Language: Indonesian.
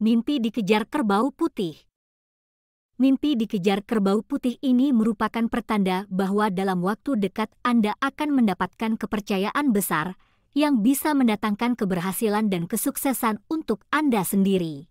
Mimpi dikejar kerbau putih. Mimpi dikejar kerbau putih ini merupakan pertanda bahwa dalam waktu dekat Anda akan mendapatkan kepercayaan besar yang bisa mendatangkan keberhasilan dan kesuksesan untuk Anda sendiri.